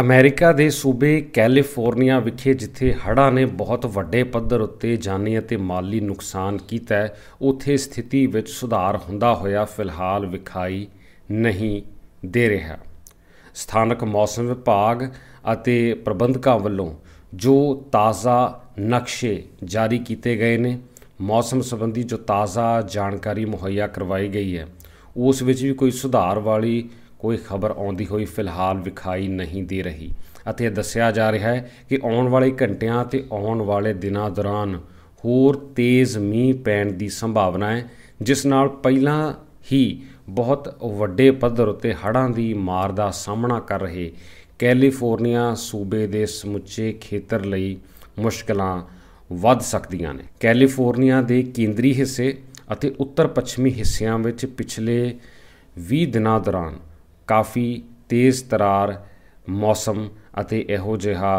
America ਦੇ ਸੂਬੇ California ਵਿਖੇ ਜਿੱਥੇ ਹੜ੍ਹਾਂ ਨੇ ਬਹੁਤ ਵੱਡੇ ਪੱਧਰ ਉੱਤੇ ਜਾਨੀ ਅਤੇ ਮਾਲੀ ਨੁਕਸਾਨ ਕੀਤਾ ਹੈ ਉੱਥੇ ਸਥਿਤੀ ਵਿੱਚ ਸੁਧਾਰ ਹੁੰਦਾ ਹੋਇਆ ਫਿਲਹਾਲ ਵਿਖਾਈ ਨਹੀਂ ਦੇ ਰਿਹਾ ਸਥਾਨਕ ਮੌਸਮ ਵਿਭਾਗ ਅਤੇ ਪ੍ਰਬੰਧਕਾਂ ਵੱਲੋਂ ਜੋ ਤਾਜ਼ਾ ਨਕਸ਼ੇ ਜਾਰੀ ਕੀਤੇ ਗਏ ਨੇ ਮੌਸਮ ਸੰਬੰਧੀ ਜੋ ਤਾਜ਼ਾ ਜਾਣਕਾਰੀ ਮੁਹੱਈਆ ਕਰਵਾਈ ਗਈ ਹੈ ਉਸ ਵਿੱਚ ਵੀ ਕੋਈ ਸੁਧਾਰ ਵਾਲੀ ਕੋਈ ਖਬਰ ਆਉਂਦੀ ਹੋਈ ਫਿਲਹਾਲ ਵਿਖਾਈ ਨਹੀਂ ਦੇ ਰਹੀ ਅਤੇ ਦੱਸਿਆ ਜਾ ਰਿਹਾ ਹੈ ਕਿ ਆਉਣ ਵਾਲੇ ਘੰਟਿਆਂ ਤੇ ਆਉਣ ਵਾਲੇ ਦਿਨਾਂ ਦੌਰਾਨ ਹੋਰ ਤੇਜ਼ ਮੀਂਹ ਪੈਣ ਦੀ ਸੰਭਾਵਨਾ ਹੈ ਜਿਸ ਨਾਲ ਪਹਿਲਾਂ ਹੀ ਬਹੁਤ ਵੱਡੇ ਪੱਧਰ ਉਤੇ ਹੜ੍ਹਾਂ ਦੀ ਮਾਰ ਦਾ ਸਾਹਮਣਾ ਕਰ ਰਹੇ ਕੈਲੀਫੋਰਨੀਆ ਸੂਬੇ ਦੇ ਸਮੁੱਚੇ ਖੇਤਰ ਲਈ ਮੁਸ਼ਕਲਾਂ ਵੱਧ ਸਕਦੀਆਂ ਨੇ ਕੈਲੀਫੋਰਨੀਆ ਦੇ ਕੇਂਦਰੀ ਹਿੱਸੇ ਅਤੇ ਉੱਤਰ ਪੱਛਮੀ ਹਿੱਸਿਆਂ ਵਿੱਚ ਪਿਛਲੇ 20 ਦਿਨਾਂ ਦੌਰਾਨ ਕਾਫੀ ਤੇਜ਼ ਤਰਾਰ ਮੌਸਮ ਅਤੇ ਇਹੋ ਜਿਹਾ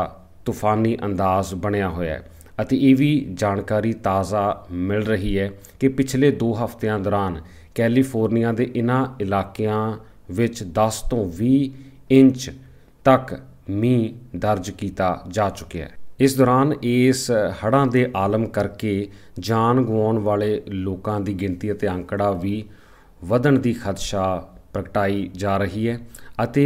ਤੂਫਾਨੀ ਅੰਦਾਜ਼ ਬਣਿਆ ਹੋਇਆ ਹੈ ਅਤੇ ਇਹ ਵੀ ਜਾਣਕਾਰੀ ਤਾਜ਼ਾ ਮਿਲ ਰਹੀ ਹੈ ਕਿ ਪਿਛਲੇ 2 ਹਫ਼ਤਿਆਂ ਦੌਰਾਨ ਕੈਲੀਫੋਰਨੀਆ ਦੇ ਇਨ੍ਹਾਂ ਇਲਾਕਿਆਂ ਵਿੱਚ 10 ਤੋਂ 20 ਇੰਚ ਤੱਕ ਮੀਂਹ ਦਰਜ ਕੀਤਾ ਜਾ ਚੁੱਕਿਆ ਹੈ ਇਸ ਦੌਰਾਨ ਇਸ ਹੜ੍ਹਾਂ ਦੇ ਆਲਮ ਕਰਕੇ ਜਾਨ ਗਵਾਉਣ ਵਾਲੇ ਲੋਕਾਂ ਦੀ ਗਿਣਤੀ ਅਤੇ ਅੰਕੜਾ ਵੀ ਵਧਣ ਦੀ ਖਦਸ਼ਾ ਪ੍ਰਗਟਾਈ ਜਾ ਰਹੀ ਹੈ ਅਤੇ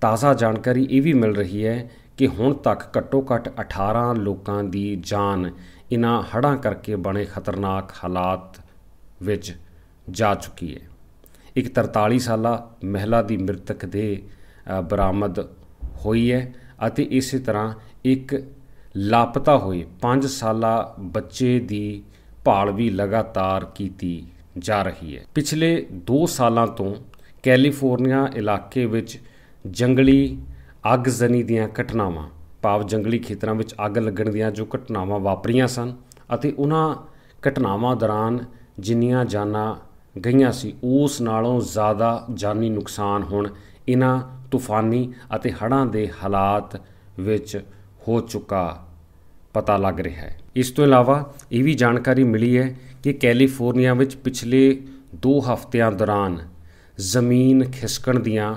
ਤਾਜ਼ਾ ਜਾਣਕਾਰੀ ਇਹ ਵੀ ਮਿਲ ਰਹੀ ਹੈ ਕਿ ਹੁਣ ਤੱਕ ਘੱਟੋ-ਘੱਟ 18 ਲੋਕਾਂ ਦੀ ਜਾਨ ਇਨ੍ਹਾਂ ਹੜ੍ਹਾਂ ਕਰਕੇ ਬਣੇ ਖਤਰਨਾਕ ਹਾਲਾਤ ਵਿੱਚ ਜਾ ਚੁੱਕੀ ਹੈ ਇੱਕ 43 ਸਾਲਾ ਮਹਿਲਾ ਦੀ ਮ੍ਰਿਤਕ ਦੇ ਬਰਾਮਦ ਹੋਈ ਹੈ ਅਤੇ ਇਸੇ ਤਰ੍ਹਾਂ ਇੱਕ ਲਾਪਤਾ ਹੋਏ 5 ਸਾਲਾ ਬੱਚੇ ਦੀ ਭਾਲ ਵੀ ਲਗਾਤਾਰ ਕੀਤੀ ਜਾ ਰਹੀ ਹੈ ਪਿਛਲੇ 2 ਸਾਲਾਂ ਤੋਂ ਕੈਲੀਫੋਰਨੀਆ ਇਲਾਕੇ ਵਿੱਚ ਜੰਗਲੀ ਅੱਗਜ਼ਨੀ ਦੀਆਂ ਘਟਨਾਵਾਂ ਪਾਵ ਜੰਗਲੀ ਖੇਤਰਾਂ ਵਿੱਚ ਅੱਗ ਲੱਗਣ ਦੀਆਂ ਜੋ ਘਟਨਾਵਾਂ ਵਾਪਰੀਆਂ ਸਨ ਅਤੇ ਉਹਨਾਂ ਘਟਨਾਵਾਂ ਦੌਰਾਨ ਜਿੰਨੀਆਂ ਜਾਨਾਂ ਗਈਆਂ ਸੀ ਉਸ ਨਾਲੋਂ ਜ਼ਿਆਦਾ ਜਾਨੀ ਨੁਕਸਾਨ ਹੁਣ ਇਹਨਾਂ ਤੂਫਾਨੀ ਅਤੇ ਹੜ੍ਹਾਂ ਦੇ ਹਾਲਾਤ ਵਿੱਚ ਹੋ ਚੁੱਕਾ ਪਤਾ ਲੱਗ ਰਿਹਾ ਹੈ ਇਸ ਤੋਂ ਇਲਾਵਾ ਇਹ ਵੀ ਜਾਣਕਾਰੀ ਮਿਲੀ ਹੈ ਕਿ ਕੈਲੀਫੋਰਨੀਆ ਵਿੱਚ ਪਿਛਲੇ 2 ਹਫ਼ਤਿਆਂ ਦੌਰਾਨ ਜ਼ਮੀਨ ਖਿਸਕਣ ਦੀਆਂ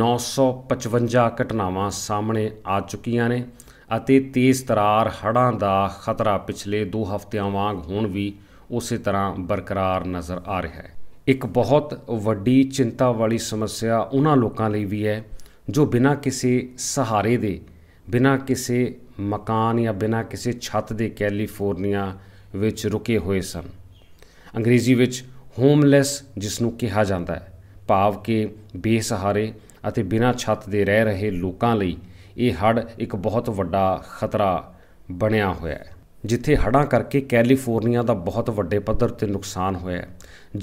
955 ਘਟਨਾਵਾਂ ਸਾਹਮਣੇ ਆ ਚੁੱਕੀਆਂ ਨੇ ਅਤੇ ਤੇਜ਼ ਤਰਾਰ ਹੜ੍ਹਾਂ ਦਾ ਖਤਰਾ ਪਿਛਲੇ 2 ਹਫ਼ਤਿਆਂ ਵਾਂਗ ਹੁਣ ਵੀ ਉਸੇ ਤਰ੍ਹਾਂ ਬਰਕਰਾਰ ਨਜ਼ਰ ਆ ਰਿਹਾ ਹੈ ਇੱਕ ਬਹੁਤ ਵੱਡੀ ਚਿੰਤਾ ਵਾਲੀ ਸਮੱਸਿਆ ਉਹਨਾਂ ਲੋਕਾਂ ਲਈ ਵੀ ਹੈ ਜੋ ਬਿਨਾਂ ਕਿਸੇ ਸਹਾਰੇ ਦੇ ਬਿਨਾਂ ਕਿਸੇ ਮਕਾਨ ਜਾਂ ਬਿਨਾਂ ਕਿਸੇ ਛੱਤ ਦੇ ਕੈਲੀਫੋਰਨੀਆ ਵਿੱਚ ਰੁਕੇ ਹੋਏ ਸਨ ਅੰਗਰੇਜ਼ੀ ਵਿੱਚ ਹੋਮਲੈਸ ਜਿਸ ਨੂੰ ਕਿਹਾ ਜਾਂਦਾ ਹੈ ਭਾਵ ਕਿ ਬੇਸਹਾਰੇ ਅਤੇ ਬਿਨਾਂ ਛੱਤ ਦੇ ਰਹਿ ਰਹੇ ਲੋਕਾਂ ਲਈ ਇਹ ਹੜ ਇੱਕ ਬਹੁਤ ਵੱਡਾ ਖਤਰਾ ਬਣਿਆ ਹੋਇਆ ਹੈ ਜਿੱਥੇ ਹੜਾਂ ਕਰਕੇ ਕੈਲੀਫੋਰਨੀਆ ਦਾ ਬਹੁਤ ਵੱਡੇ ਪੱਧਰ ਤੇ ਨੁਕਸਾਨ ਹੋਇਆ ਹੈ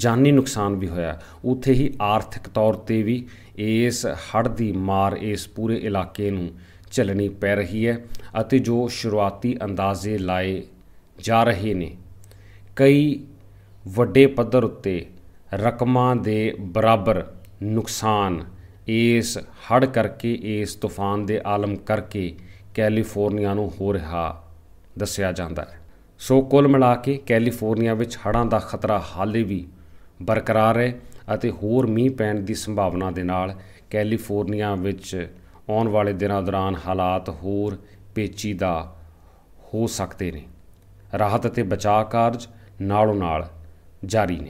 ਜਾਨੀ ਨੁਕਸਾਨ ਵੀ ਹੋਇਆ ਉੱਥੇ ਹੀ ਆਰਥਿਕ ਤੌਰ ਤੇ ਵੀ ਇਸ ਹੜ ਦੀ ਮਾਰ ਇਸ ਪੂਰੇ ਇਲਾਕੇ ਨੂੰ ਚਲਣੀ ਪੈ ਰਹੀ ਹੈ ਅਤੇ ਜੋ ਸ਼ੁਰੂਆਤੀ ਅੰਦਾਜ਼ੇ ਲਾਏ ਜਾ ਰਹੇ ਨੇ ਕਈ ਵੱਡੇ ਪੱਧਰ ਉੱਤੇ ਰਕਮਾਂ ਦੇ ਬਰਾਬਰ ਨੁਕਸਾਨ ਇਸ ਹੜ ਕਰਕੇ ਇਸ ਤੂਫਾਨ ਦੇ ਆਲਮ ਕਰਕੇ ਕੈਲੀਫੋਰਨੀਆ ਨੂੰ ਹੋ ਰਿਹਾ ਦੱਸਿਆ ਜਾਂਦਾ ਹੈ ਸੋ ਕੁੱਲ ਮਿਲਾ ਕੇ ਕੈਲੀਫੋਰਨੀਆ ਵਿੱਚ ਹੜ੍ਹਾਂ ਦਾ ਖਤਰਾ ਹਾਲੇ ਵੀ ਬਰਕਰਾਰ ਹੈ ਅਤੇ ਹੋਰ ਮੀਂਹ ਪੈਣ ਦੀ ਸੰਭਾਵਨਾ ਦੇ ਨਾਲ ਕੈਲੀਫੋਰਨੀਆ ਵਿੱਚ ਆਉਣ ਵਾਲੇ ਦਿਨਾਂ ਦੌਰਾਨ ਹਾਲਾਤ ਹੋਰ ਪੇਚੀਦਾ ਹੋ ਸਕਦੇ ਨੇ ਰਾਹਤ ਅਤੇ ਬਚਾਅ ਕਾਰਜ ਨਾਲੋਂ ਨਾਲ ਜਾਰੀ ਨੇ